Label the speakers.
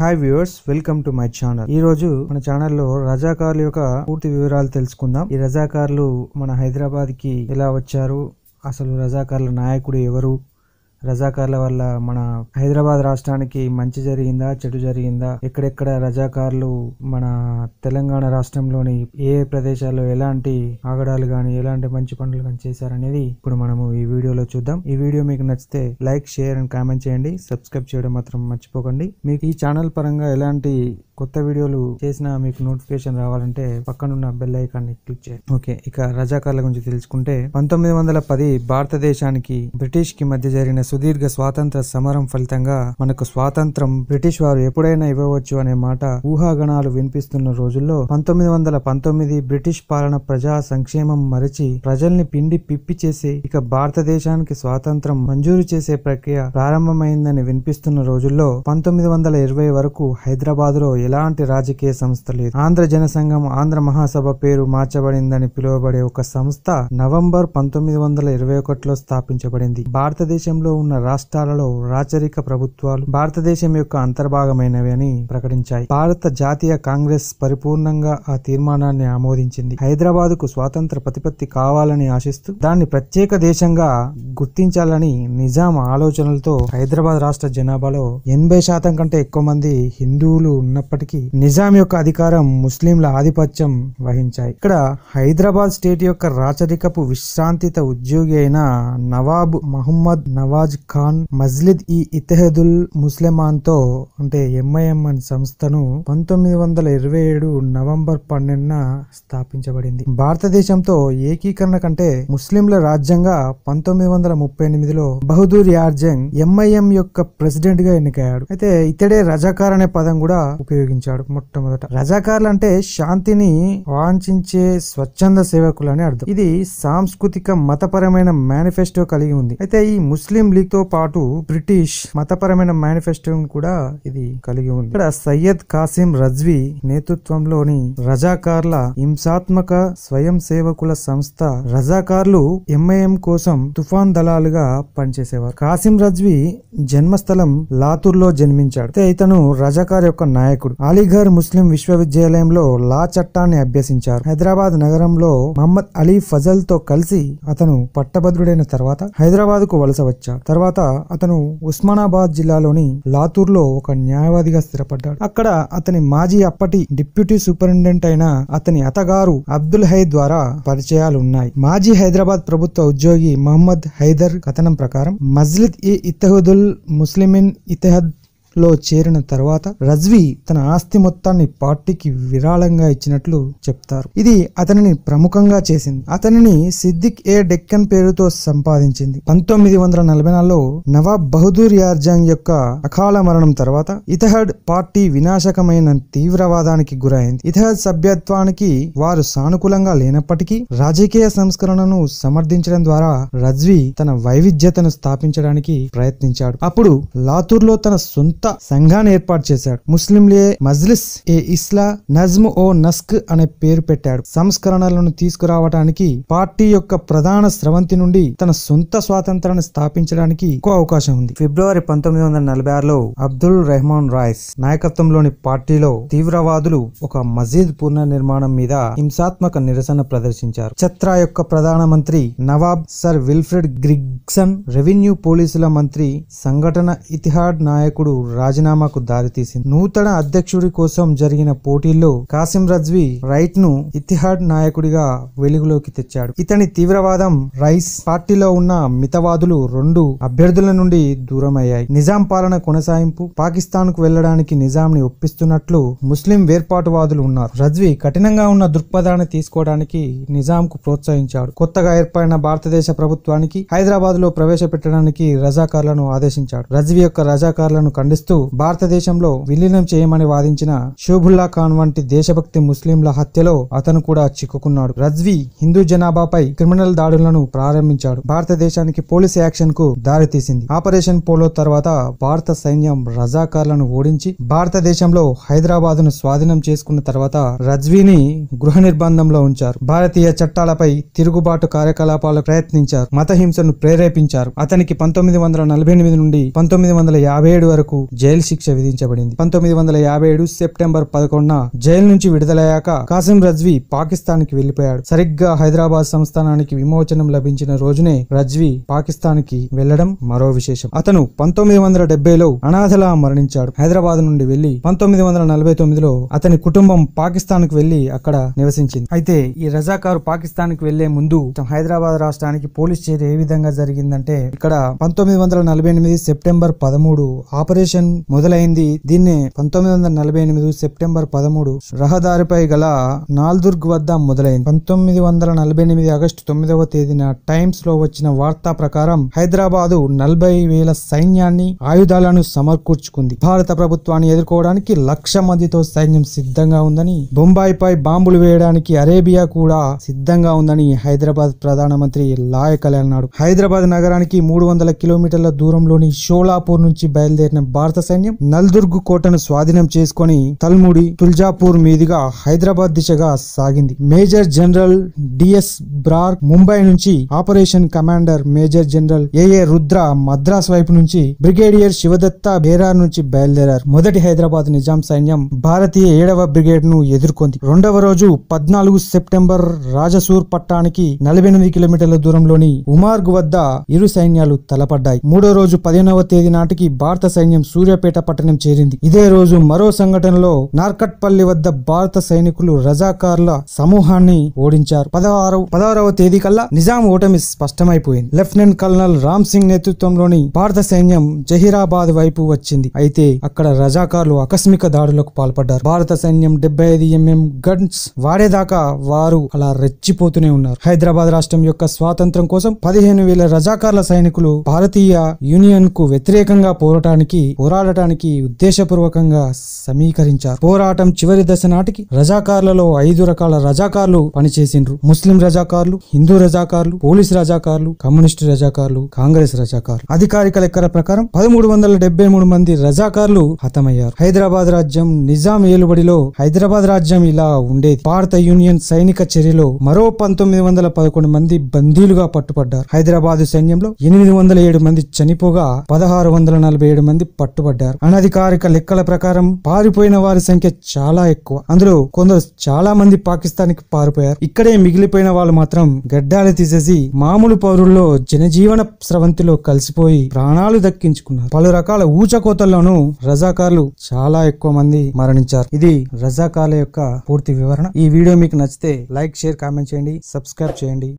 Speaker 1: hi viewers welcome to my channel ఈ రోజు మన ఛానల్లో రజాకారుల యొక్క పూర్తి వివరాలు తెలుసుకుందాం ఈ రజాకారులు మన హైదరాబాద్ కి ఎలా వచ్చారు అసలు రజాకారుల నాయకుడు ఎవరు రజాకార్ల వల్ల మన హైదరాబాద్ రాష్ట్రానికి మంచి జరిగిందా చెడు జరిగిందా ఎక్కడెక్కడ రజాకారులు మన తెలంగాణ రాష్ట్రంలోని ఏ ప్రదేశాల్లో ఎలాంటి ఆగడాలు కానీ ఎలాంటి మంచి పనులు కానీ చేశారనేది ఇప్పుడు మనము ఈ వీడియోలో చూద్దాం ఈ వీడియో మీకు నచ్చితే లైక్ షేర్ అండ్ కామెంట్ చేయండి సబ్స్క్రైబ్ చేయడం మాత్రం మర్చిపోకండి మీకు ఈ ఛానల్ పరంగా ఎలాంటి కొత్త వీడియోలు చేసిన మీకు నోటిఫికేషన్ రావాలంటే పక్కనున్న బెల్ ఐకాన్ని క్లిక్ చేయండి ఓకే ఇక రజాకార్ల గురించి తెలుసుకుంటే పంతొమ్మిది వందల పది భారతదేశానికి కి మధ్య జరిగిన సుదీర్ఘ స్వాతంత్ర సమరం ఫలితంగా మనకు స్వాతంత్రం బ్రిటిష్ వారు ఎప్పుడైనా ఇవ్వవచ్చు అనే మాట ఊహాగణాలు వినిపిస్తున్న రోజుల్లో పంతొమ్మిది వందల పంతొమ్మిది బ్రిటిష్ పాలన ప్రజా సంక్షేమం మరచి ప్రజల్ని పిండి పిప్పి చేసి ఇక భారతదేశానికి స్వాతంత్రం మంజూరు చేసే ప్రక్రియ ప్రారంభమైందని వినిపిస్తున్న రోజుల్లో పంతొమ్మిది వందల ఇరవై వరకు హైదరాబాద్ లో ఎలాంటి రాజకీయ సంస్థ లేదు ఆంధ్ర జనసంఘం ఆంధ్ర మహాసభ పేరు మార్చబడిందని పిలువబడే ఒక సంస్థ నవంబర్ పంతొమ్మిది వందల ఇరవై ఒకటిలో స్థాపించబడింది భారతదేశంలో ఉన్న రాష్ట్రాలలో రాచరిక ప్రభుత్వాలు భారతదేశం యొక్క అంతర్భాగమైనవి అని ప్రకటించాయి భారత జాతీయ కాంగ్రెస్ పరిపూర్ణంగా ఆ తీర్మానాన్ని ఆమోదించింది హైదరాబాద్ కు స్వాతంత్ర ప్రతిపత్తి కావాలని ఆశిస్తూ దాన్ని ప్రత్యేక దేశంగా గుర్తించాలని నిజాం ఆలోచనలతో హైదరాబాద్ రాష్ట్ర జనాభాలో ఎనభై శాతం కంటే ఎక్కువ మంది హిందువులు ఉన్నప్పటికీ నిజాం యొక్క అధికారం ముస్లింల ఆధిపత్యం వహించాయి ఇక్కడ హైదరాబాద్ స్టేట్ యొక్క రాచరికపు విశ్రాంతిత ఉద్యోగి అయిన నవాబ్ మహమ్మద్ నవాజ్ రాజ్ ఖాన్ మజ్లిద్ ఈ ఇతెహదుల్ తో అంటే ఎంఐఎం అనే సంస్థను పంతొమ్మిది వందల ఇరవై ఏడు నవంబర్ పన్నెండున స్థాపించబడింది భారతదేశంతో ఏకీకరణ కంటే ముస్లింల రాజ్యంగా పంతొమ్మిది వందల ముప్పై ఎనిమిదిలో బహదూర్ యార్జంగ్ ఎంఐఎం యొక్క ప్రెసిడెంట్ గా ఎన్నికయ్యాడు అయితే ఇతడే రజాకార్ అనే పదం కూడా ఉపయోగించాడు మొట్టమొదట రజాకార్లు అంటే శాంతిని వాంఛించే స్వచ్ఛంద సేవకులు అని అర్థం ఇది సాంస్కృతిక మతపరమైన మేనిఫెస్టో కలిగి ఉంది అయితే ఈ ముస్లిం తో పాటు బ్రిటిష్ మతపరమైన మేనిఫెస్టో కూడా ఇది కలిగి ఉంది ఇక్కడ సయ్యద్ కాసిం రజ్వీ నేతృత్వంలోని రజాకార్ల హింసాత్మక స్వయం సేవకుల సంస్థ రజాకార్లు ఎంఐఎం కోసం తుఫాన్ దళాలుగా పనిచేసేవారు కాసిం రజ్వీ జన్మస్థలం లాతూర్లో జన్మించాడు అయితే ఇతను రజాకార్ యొక్క నాయకుడు అలీఘర్ ముస్లిం విశ్వవిద్యాలయంలో లా చట్టాన్ని అభ్యసించారు హైదరాబాద్ నగరంలో మహమ్మద్ అలీ ఫజల్ తో కలిసి అతను పట్టభద్రుడైన తర్వాత హైదరాబాద్ కు వలస వచ్చాడు తర్వాత అతను ఉస్మానాబాద్ జిల్లాలోని లాతూర్లో ఒక న్యాయవాదిగా స్థిరపడ్డాడు అక్కడ అతని మాజీ అప్పటి డిప్యూటీ సూపరింటెండెంట్ అయిన అతని అతగారు అబ్దుల్ హైద్ ద్వారా పరిచయాలు ఉన్నాయి మాజీ హైదరాబాద్ ప్రభుత్వ ఉద్యోగి మహమ్మద్ హైదర్ కథనం ప్రకారం మజ్లిద్ ఇ ఇత్తహదుల్ ముస్లిమిన్ ఇతహద్ లో చేరిన తర్వాత రజ్వి తన ఆస్తి మొత్తాన్ని పార్టీకి విరాళంగా ఇచ్చినట్లు చెప్తారు ఇది అతనిని ప్రముఖంగా చేసింది అతనిని సిద్దిక్ ఏ డెక్కన్ పేరుతో సంపాదించింది పంతొమ్మిది వందల నలభై నాలుగులో నవాబ్ బహదూర్ యార్జాంగ్ యొక్క అకాల మరణం తర్వాత ఇతహడ్ పార్టీ వినాశకమైన తీవ్రవాదానికి గురైంది ఇతహడ్ సభ్యత్వానికి వారు సానుకూలంగా లేనప్పటికీ రాజకీయ సంస్కరణను సమర్థించడం ద్వారా రజ్వి తన వైవిధ్యతను స్థాపించడానికి ప్రయత్నించాడు అప్పుడు లాతూర్లో తన సొంత సంఘాన్ని ఏర్పాటు చేశాడు ముస్లింలే మజ్లిస్ ఏ ఇస్లా నజ్మ్ ఓ నస్క్ అనే పేరు పెట్టాడు సంస్కరణలను తీసుకురావడానికి పార్టీ యొక్క ప్రధాన స్రవంతి నుండి తన సొంత స్వాతంత్రాన్ని స్థాపించడానికి ఎక్కువ అవకాశం ఉంది ఫిబ్రవరి పంతొమ్మిది వందల నలభై ఆరులో అబ్దుల్ రెహమాన్ రాయ్స్ నాయకత్వంలోని పార్టీలో తీవ్రవాదులు ఒక మజీద్ పునర్నిర్మాణం మీద హింసాత్మక నిరసన ప్రదర్శించారు చత్రా యొక్క ప్రధాన మంత్రి Nawab Sir Wilfred Grigson revenue పోలీసుల మంత్రి సంఘటన ఇతిహాడ్ నాయకుడు రాజీనామాకు దారితీసింది నూతన అధ్యక్షుడి కోసం జరిగిన పోటీల్లో కాసిం రజ్వి రైట్ ను ఇతిహాడ్ నాయకుడిగా వెలుగులోకి తెచ్చాడు ఇతని తీవ్రవాదం రైస్ పార్టీలో ఉన్న మితవాదులు రెండు అభ్యర్థుల నుండి దూరమయ్యాయి నిజాం పాలన కొనసాగింపు పాకిస్తాన్ కు వెళ్లడానికి నిజాంని ఒప్పిస్తున్నట్లు ముస్లిం వేర్పాటువాదులు ఉన్నారు రజ్వి కఠినంగా ఉన్న దృక్పథాన్ని తీసుకోవడానికి నిజాంకు ప్రోత్సహించాడు కొత్తగా ఏర్పడిన భారతదేశ ప్రభుత్వానికి హైదరాబాద్ లో ప్రవేశపెట్టడానికి రజాకార్లను ఆదేశించాడు రజ్వి యొక్క రజాకార్లను ఖండిస్తూ చేస్తూ భారతదేశంలో విలీనం చేయమని వాదించిన షోభుల్లా ఖాన్ వంటి దేశభక్తి ముస్లింల హత్యలో అతను కూడా చిక్కుకున్నాడు రజ్వీ హిందూ జనాభాపై క్రిమినల్ దాడులను ప్రారంభించాడు భారతదేశానికి పోలీస్ యాక్షన్ కు దారితీసింది ఆపరేషన్ పోలో తర్వాత భారత సైన్యం రజాకార్లను ఓడించి భారతదేశంలో హైదరాబాద్ ను స్వాధీనం చేసుకున్న తర్వాత రజ్వీని గృహ నిర్బంధంలో ఉంచారు భారతీయ చట్టాలపై తిరుగుబాటు కార్యకలాపాలు ప్రయత్నించారు మత హింసను ప్రేరేపించారు అతనికి పంతొమ్మిది వందల నలభై ఎనిమిది నుండి పంతొమ్మిది వందల యాభై ఏడు వరకు జైలు శిక్ష విధించబడింది పంతొమ్మిది వందల యాభై ఏడు సెప్టెంబర్ పదకొండున జైలు నుంచి విడుదలయ్యాక కాసిం రజ్వీ పాకిస్తాన్ కి వెళ్లిపోయాడు సరిగ్గా హైదరాబాద్ సంస్థానానికి విమోచనం లభించిన రోజునే రజ్వీ పాకిస్తాన్ కి వెళ్లడం మరో విశేషం అతను పంతొమ్మిది వందల డెబ్బైలో అనాథలా మరణించాడు హైదరాబాద్ నుండి వెళ్లి పంతొమ్మిది వందల నలభై తొమ్మిదిలో అతని కుటుంబం పాకిస్తాన్ కు వెళ్లి అక్కడ నివసించింది అయితే ఈ రజాకారు పాకిస్తాన్ కు వెళ్లే ముందు హైదరాబాద్ రాష్ట్రానికి పోలీస్ చర్య ఏ విధంగా జరిగిందంటే ఇక్కడ పంతొమ్మిది వందల నలభై ఎనిమిది సెప్టెంబర్ పదమూడు ఆపరేషన్ ఆందోళన మొదలైంది దీన్ని పంతొమ్మిది వందల నలభై ఎనిమిది సెప్టెంబర్ పదమూడు రహదారిపై గల నాల్దుర్గ్ వద్ద మొదలైంది పంతొమ్మిది వందల నలభై ఎనిమిది ఆగస్టు తొమ్మిదవ తేదీన టైమ్స్ లో వచ్చిన వార్త ప్రకారం హైదరాబాదు నలభై వేల సైన్యాన్ని ఆయుధాలను సమకూర్చుకుంది భారత ప్రభుత్వాన్ని ఎదుర్కోవడానికి లక్ష మందితో సైన్యం సిద్ధంగా ఉందని బొంబాయిపై బాంబులు వేయడానికి అరేబియా కూడా సిద్ధంగా ఉందని హైదరాబాద్ ప్రధానమంత్రి లాయకల్ అన్నాడు హైదరాబాద్ నగరానికి మూడు వందల కిలోమీటర్ల దూరంలోని షోలాపూర్ నుంచి బయలుదేరిన భారత సైన్యం నల్దుర్గ్ కోటను స్వాధీనం చేసుకుని తల్ముడి తుల్జాపూర్ మీదుగా హైదరాబాద్ దిశగా సాగింది major general DS Brar Mumbai నుంచి ఆపరేషన్ కమాండర్ మేజర్ జనరల్ ఏఏ రుద్ర మద్రాస్ వైపు నుంచి బ్రిగేడియర్ శివదత్త బేరార్ నుంచి బయలుదేరారు మొదటి హైదరాబాద్ నిజాం సైన్యం భారతీయ ఏడవ బ్రిగేడ్ ను ఎదుర్కొంది రెండవ రోజు పద్నాలుగు సెప్టెంబర్ రాజసూర్ పట్టానికి నలభై ఎనిమిది కిలోమీటర్ల దూరంలోని ఉమార్గ్ వద్ద ఇరు సైన్యాలు తలపడ్డాయి మూడో రోజు పదిహేనవ తేదీ నాటికి భారత సైన్యం సూర్యాపేట పట్టణం చేరింది ఇదే రోజు మరో సంఘటనలో నార్కట్పల్లి వద్ద భారత సైనికులు రజాకార్ల సమూహాన్ని ఓడించారు పదహారు పదహారవ తేదీ కల్లా నిజాం ఓటమి స్పష్టమైపోయింది లెఫ్టినెంట్ కల్నల్ రామ్ సింగ్ నేతృత్వంలోని భారత సైన్యం జహీరాబాద్ వైపు వచ్చింది అయితే అక్కడ రజాకార్లు ఆకస్మిక దాడులకు పాల్పడ్డారు భారత సైన్యం డెబ్బై ఐదు ఎంఎం గన్స్ వాడేదాకా వారు అలా రెచ్చిపోతూనే ఉన్నారు హైదరాబాద్ రాష్ట్రం యొక్క స్వాతంత్రం కోసం పదిహేను వేల రజాకార్ల సైనికులు భారతీయ యూనియన్ కు వ్యతిరేకంగా పోరాటానికి పోరాడటానికి ఉద్దేశపూర్వకంగా సమీకరించారు పోరాటం చివరి దశ నాటికి రజాకార్లలో ఐదు రకాల రజాకార్లు పనిచేసిండ్రు ముస్లిం రజాకార్లు హిందూ రజాకార్లు పోలీస్ రజాకార్లు కమ్యూనిస్టు రజాకార్లు కాంగ్రెస్ రజాకార్లు అధికారిక లెక్కల ప్రకారం పదమూడు వందల డెబ్బై మూడు మంది రజాకార్లు హతమయ్యారు హైదరాబాద్ రాజ్యం నిజాం ఏలుబడిలో హైదరాబాద్ రాజ్యం ఇలా ఉండేది భారత యూనియన్ సైనిక చర్యలో మరో పంతొమ్మిది వందల పదకొండు మంది బందీలుగా పట్టుబడ్డారు హైదరాబాద్ సైన్యంలో ఎనిమిది వందల ఏడు మంది చనిపోగా పదహారు వందల నలభై ఏడు మంది పట్టు పట్టుబడ్డారు అనధికారిక లెక్కల ప్రకారం పారిపోయిన వారి సంఖ్య చాలా ఎక్కువ అందులో కొందరు చాలా మంది పాకిస్తాన్ కి పారిపోయారు ఇక్కడే మిగిలిపోయిన వాళ్ళు మాత్రం గడ్డాలు తీసేసి మామూలు పౌరుల్లో జనజీవన స్రవంతిలో కలిసిపోయి ప్రాణాలు దక్కించుకున్నారు పలు రకాల ఊచకోతల్లోనూ రజాకార్లు చాలా ఎక్కువ మంది మరణించారు ఇది రజాకార్ల యొక్క పూర్తి వివరణ ఈ వీడియో మీకు నచ్చితే లైక్ షేర్ కామెంట్ చేయండి సబ్స్క్రైబ్ చేయండి